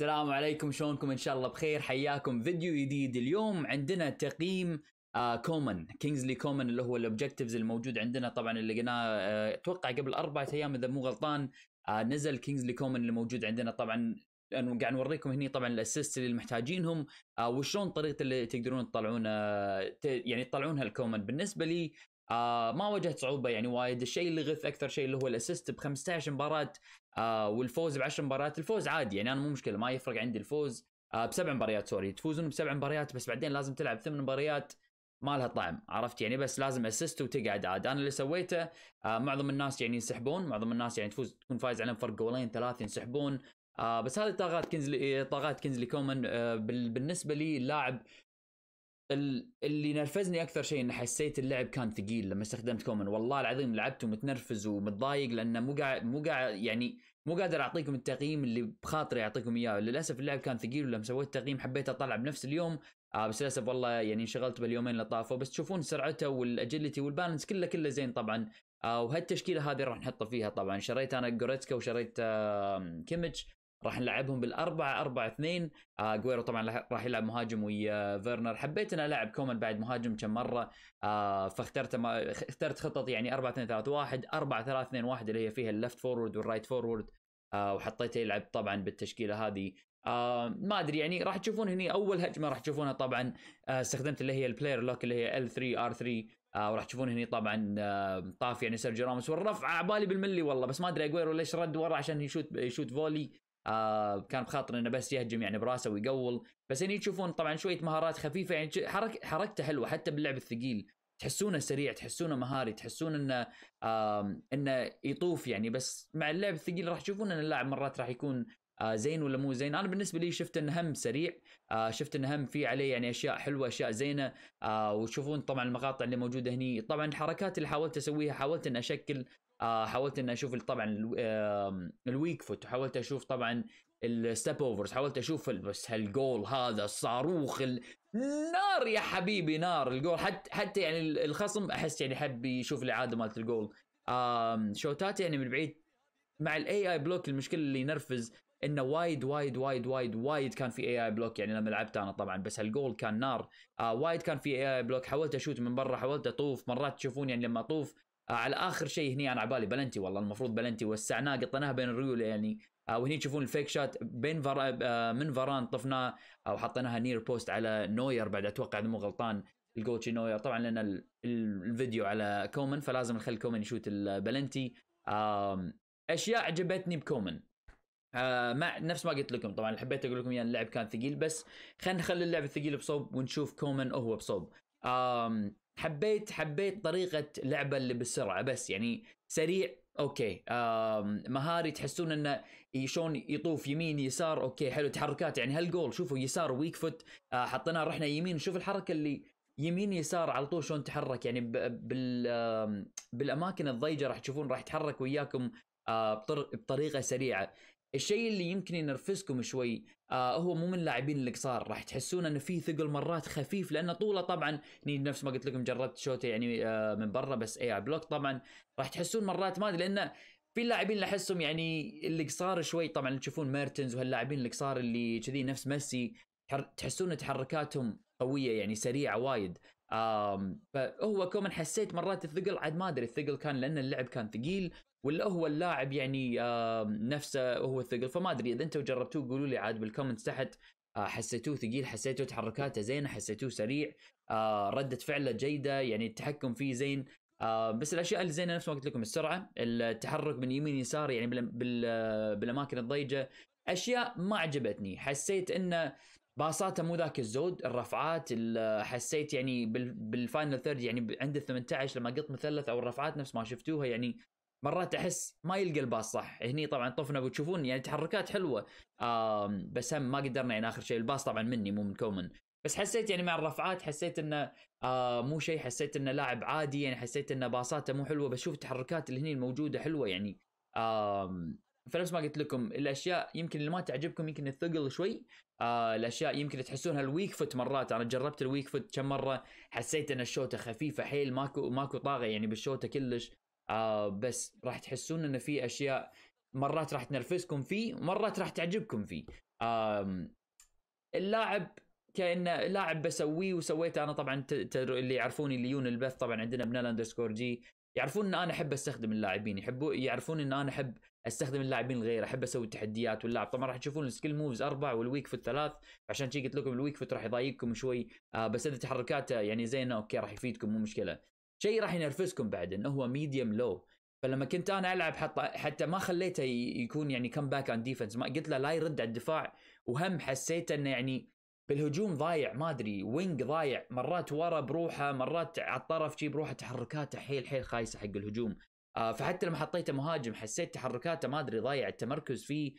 السلام عليكم شلونكم ان شاء الله بخير حياكم فيديو جديد اليوم عندنا تقييم آه، كومن كينجزلي كومن اللي هو الاوبجكتيفز الموجود عندنا طبعا اللي لقيناه آه، اتوقع قبل اربعة ايام اذا مو غلطان آه، نزل كينجزلي كومن اللي موجود عندنا طبعا انا قاعد نوريكم هني طبعا الاسيست اللي محتاجينهم وشلون طريقه اللي تقدرون تطلعون يعني تطلعون هالكومن بالنسبه لي آه ما واجهت صعوبه يعني وايد الشيء اللي غث اكثر شيء اللي هو الاسيست ب 15 مباراه آه والفوز ب 10 مباريات الفوز عادي يعني انا مو مشكله ما يفرق عندي الفوز آه بسبع مباريات سوري تفوزون بسبع مباريات بس بعدين لازم تلعب ثمان مباريات ما لها طعم عرفت يعني بس لازم اسيست وتقعد عاد انا اللي سويته آه معظم الناس يعني ينسحبون معظم الناس يعني تفوز تكون فايز عليهم فرق جولين ثلاث ينسحبون آه بس هذه طاقات كنزلي طاقات كنزلي كومن آه بالنسبه لي اللاعب اللي نرفزني اكثر شيء اني حسيت اللعب كان ثقيل لما استخدمت كومن والله العظيم لعبت ومتنرفز ومتضايق لانه مو قاعد مو قاعد يعني مو قادر اعطيكم التقييم اللي بخاطري اعطيكم اياه للاسف اللعب كان ثقيل ولما سويت تقييم حبيت اطلع بنفس اليوم آه بس للاسف والله يعني انشغلت باليومين اللي طافوا بس تشوفون سرعته والاجيلتي والبالانس كله كله زين طبعا آه وهالتشكيله هذه راح نحطه فيها طبعا شريت انا جوريتسكا وشريت آه كيمتش راح نلعبهم بالأربعة أربعة اثنين آه جويرو طبعا راح يلعب مهاجم ويا فيرنر حبيت أنا ألعب كومان بعد مهاجم كم مرة آه فاخترت ما اخترت خطط يعني 4 2 3 1 4 3 2 1 اللي هي فيها اللفت فورورد والرايت فورورد آه وحطيته يلعب طبعا بالتشكيله هذه آه ما ادري يعني راح تشوفون هني اول هجمه راح تشوفونها طبعا آه استخدمت اللي هي البلاير لوك اللي هي ال 3 ار 3 آه وراح تشوفون هني طبعا آه طاف يعني سيرجيو راموس والرفع على بالي بالملي والله بس ما ادري اجويرو ليش رد ورا عشان يشوت يشوت فولي آه كان بخاطر انه بس يهجم يعني براسه ويقول بس هني تشوفون طبعا شويه مهارات خفيفه يعني حرك حركته حلوه حتى باللعب الثقيل تحسونه سريع تحسونه مهاري تحسون انه آه انه يطوف يعني بس مع اللعب الثقيل راح تشوفون ان اللاعب مرات راح يكون آه زين ولا مو زين انا بالنسبه لي شفت انه هم سريع آه شفت انه هم في عليه يعني اشياء حلوه اشياء زينه آه وتشوفون طبعا المقاطع اللي موجوده هني طبعا الحركات اللي حاولت اسويها حاولت ان اشكل آه حاولت ان اشوف طبعا الويك فوت وحاولت اشوف طبعا الستيب اوفرز حاولت اشوف بس هالجول هذا الصاروخ النار يا حبيبي نار الجول حتى حتى يعني الخصم احس يعني حب يشوف الاعاده مالت الجول شوتات يعني من بعيد مع الاي اي بلوك المشكله اللي ينرفز انه وايد وايد وايد وايد وايد كان في اي اي بلوك يعني لما لعبت انا طبعا بس الجول كان نار آه وايد كان في اي اي بلوك حاولت اشوت من برا حاولت اطوف مرات تشوفون يعني لما اطوف آه على اخر شيء هني انا على بالي بلنتي والله المفروض بلنتي وسعناه قطناها بين الريول يعني آه وهني تشوفون الفيك شات بين فرا آه من فران طفناه او آه، حطيناها نير بوست على نوير بعد اتوقع اذا مو غلطان الجوتشي نوير طبعا لان الفيديو على كومن فلازم نخلي كومن يشوت البلنتي اشياء عجبتني بكومن آه مع نفس ما قلت لكم طبعا حبيت اقول لكم اياه يعني اللعب كان ثقيل بس خلينا نخلي اللعب الثقيل بصوب ونشوف كومن هو بصوب آم حبيت حبيت طريقه اللعبه اللي بالسرعه بس يعني سريع اوكي آم مهاري تحسون انه شلون يطوف يمين يسار اوكي حلو تحركات يعني هالجول شوفوا يسار ويك فوت آه حطيناه رحنا يمين شوف الحركه اللي يمين يسار على طول شلون تحرك يعني بال بالاماكن الضيجه راح تشوفون راح يتحرك وياكم آه، بطريقه سريعه الشيء اللي يمكن ينرفزكم شوي آه هو مو من لاعبين القصار راح تحسون انه في ثقل مرات خفيف لانه طوله طبعا نفس ما قلت لكم جربت شوته يعني آه من برا بس اي بلوك طبعا راح تحسون مرات ما ادري لانه في اللاعبين اللي احسهم يعني القصار شوي طبعا تشوفون ميرتنز وهاللاعبين القصار اللي كذي نفس ميسي تحسون تحركاتهم قويه يعني سريعه وايد فهو كومن حسيت مرات الثقل عاد ما ادري الثقل كان لان اللعب كان ثقيل ولا هو اللاعب يعني آه نفسه هو الثقل فما ادري اذا انتم جربتوه قولوا لي عاد بالكومنتس تحت آه حسيتوه ثقيل حسيتوه تحركاته زينه حسيتوه سريع آه رده فعله جيده يعني التحكم فيه زين آه بس الاشياء اللي زينه نفس ما قلت لكم السرعه التحرك من يمين يسار يعني بالاماكن الضيقه اشياء ما عجبتني حسيت انه باصاته مو ذاك الزود الرفعات حسيت يعني بالفاينل ثيرد يعني عند ال 18 لما قط مثلث او الرفعات نفس ما شفتوها يعني مرات احس ما يلقى الباص صح هني طبعا طفنا وتشوفون يعني تحركات حلوه بس هم ما قدرنا يعني اخر شيء الباص طبعا مني مو من كومن بس حسيت يعني مع الرفعات حسيت انه آه مو شيء حسيت انه لاعب عادي يعني حسيت انه باصاته مو حلوه بس شوف التحركات اللي هني الموجوده حلوه يعني آه فنفس ما قلت لكم الاشياء يمكن اللي ما تعجبكم يمكن الثقل شوي آه الاشياء يمكن تحسونها الويك فوت مرات انا جربت الويك فوت كم مره حسيت ان الشوطه خفيفه حيل ماكو ماكو طاقه يعني بالشوطه كلش آه، بس راح تحسون انه في اشياء مرات راح تنرفزكم فيه ومرات راح تعجبكم فيه اللاعب كانه لاعب بسويه وسويته انا طبعا اللي يعرفوني اللي يون البث طبعا عندنا بنال اندرسكور جي يعرفون ان انا احب استخدم اللاعبين يحبوا يعرفون ان انا احب استخدم اللاعبين الغير احب اسوي التحديات واللعب طبعا راح تشوفون السكيل موفز اربع والويك فوت ثلاث عشان شي قلت لكم الويك فوت راح يضايقكم شوي آه بس اذا تحركاته يعني زينه اوكي راح يفيدكم مو مشكله شيء راح ينرفزكم بعد انه هو ميديوم لو فلما كنت انا العب حتى حتى ما خليته يكون يعني كم باك اون ديفنس ما قلت له لا يرد على الدفاع وهم حسيت انه يعني بالهجوم ضايع ما ادري وينج ضايع مرات ورا بروحه مرات على الطرف شي بروحه تحركاته حيل حيل خايسه حق الهجوم آه فحتى لما حطيته مهاجم حسيت تحركاته ما ادري ضايع التمركز فيه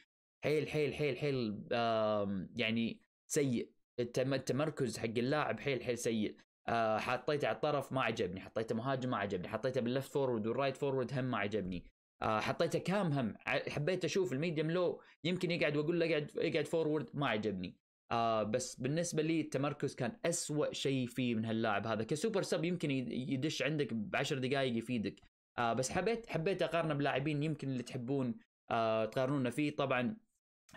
حيل حيل حيل حيل آه يعني سيء التمركز حق اللاعب حيل حيل سيء آه، حطيته على الطرف ما عجبني حطيته مهاجم ما عجبني حطيته باللفت فورورد والرايت فورورد هم ما عجبني آه، حطيته كام هم حبيت اشوف الميديم لو يمكن يقعد واقول له يقعد يقعد فورورد ما عجبني آه بس بالنسبه لي التمركز كان أسوأ شيء فيه من هاللاعب هذا كسوبر سب يمكن يدش عندك بعشر دقائق يفيدك آه بس حبيت حبيت اقارنه بلاعبين يمكن اللي تحبون آه تقارنونه فيه طبعا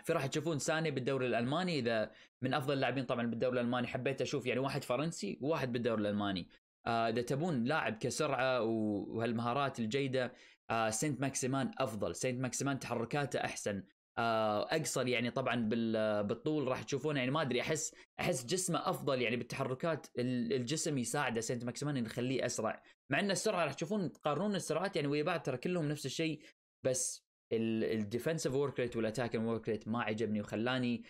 في راح تشوفون ساني بالدوري الالماني اذا من افضل اللاعبين طبعا بالدوري الالماني حبيت اشوف يعني واحد فرنسي وواحد بالدوري الالماني آه، اذا آه تبون لاعب كسرعه وهالمهارات الجيده آه سينت ماكسيمان افضل سينت ماكسيمان تحركاته احسن آه اقصر يعني طبعا بالطول راح تشوفونه يعني ما ادري احس احس جسمه افضل يعني بالتحركات الجسم يساعده سينت ماكسيمان انه يخليه اسرع مع ان السرعه راح تشوفون تقارنون السرعات يعني ويا بعض ترى كلهم نفس الشيء بس الديفنسيف ورك ريت والاتاك ورك ريت ما عجبني وخلاني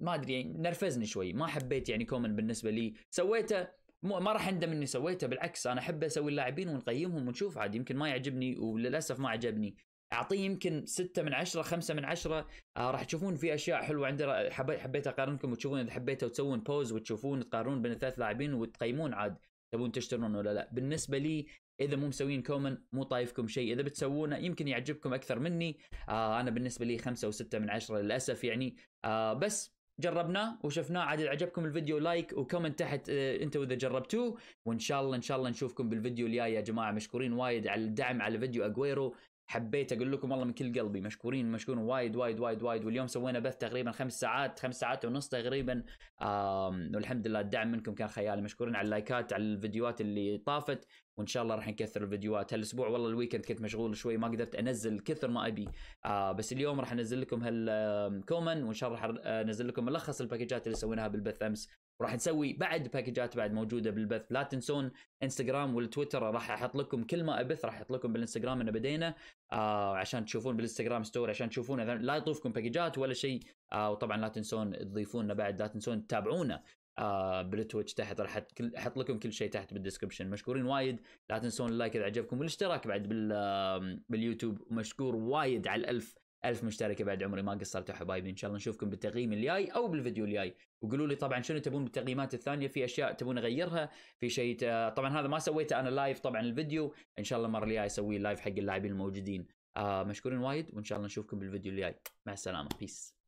ما ادري يعني نرفزني شوي ما حبيت يعني كومن بالنسبه لي سويته ما راح اندم اني سويته بالعكس انا احب اسوي اللاعبين ونقيمهم ونشوف عاد يمكن ما يعجبني وللاسف ما عجبني اعطيه يمكن ستة من عشرة خمسة من عشرة آه راح تشوفون في اشياء حلوه عندي حبي حبيت اقارنكم وتشوفون اذا حبيتوا تسوون بوز وتشوفون تقارنون بين الثلاث لاعبين وتقيمون عاد تبون تشترون ولا لا بالنسبه لي اذا مو مسوين كومن مو طايفكم شيء اذا بتسوونه يمكن يعجبكم اكثر مني آه انا بالنسبه لي خمسة وستة من عشرة للاسف يعني آه بس جربناه وشفناه عاد اذا عجبكم الفيديو لايك وكومنت تحت آه انتوا اذا جربتوه وان شاء الله ان شاء الله نشوفكم بالفيديو الجاي يا جماعه مشكورين وايد على الدعم على فيديو اجويرو حبيت اقول لكم والله من كل قلبي مشكورين مشكورين وايد وايد وايد وايد واليوم سوينا بث تقريبا خمس ساعات خمس ساعات ونص تقريبا والحمد لله الدعم منكم كان خيالي مشكورين على اللايكات على الفيديوهات اللي طافت وان شاء الله راح نكثر الفيديوهات هالاسبوع والله الويكند كنت مشغول شوي ما قدرت انزل كثر ما ابي آه، بس اليوم راح انزل لكم هالكومن وان شاء الله راح انزل لكم ملخص الباكجات اللي سويناها بالبث امس وراح نسوي بعد باكجات بعد موجوده بالبث لا تنسون انستغرام والتويتر راح احط لكم كل ما ابث راح احط لكم بالانستغرام انه بدينا آه عشان تشوفون بالانستغرام ستوري عشان تشوفون لا يطوفكم باكجات ولا شيء آه وطبعا لا تنسون تضيفونا بعد لا تنسون تتابعونا آه بالتويتش تحت راح احط لكم كل شيء تحت بالدسكربشن مشكورين وايد لا تنسون اللايك اذا عجبكم والاشتراك بعد باليوتيوب مشكور وايد على الألف ألف مشترك بعد عمري ما قصرتوا حبايبي ان شاء الله نشوفكم بالتقييم الجاي او بالفيديو الجاي وقولوا لي طبعا شنو تبون بالتقييمات الثانيه في اشياء تبون اغيرها في شيء طبعا هذا ما سويته انا لايف طبعا الفيديو ان شاء الله المره الجايه اسويه لايف حق اللاعبين الموجودين آه مشكورين وايد وان شاء الله نشوفكم بالفيديو الجاي مع السلامه بيس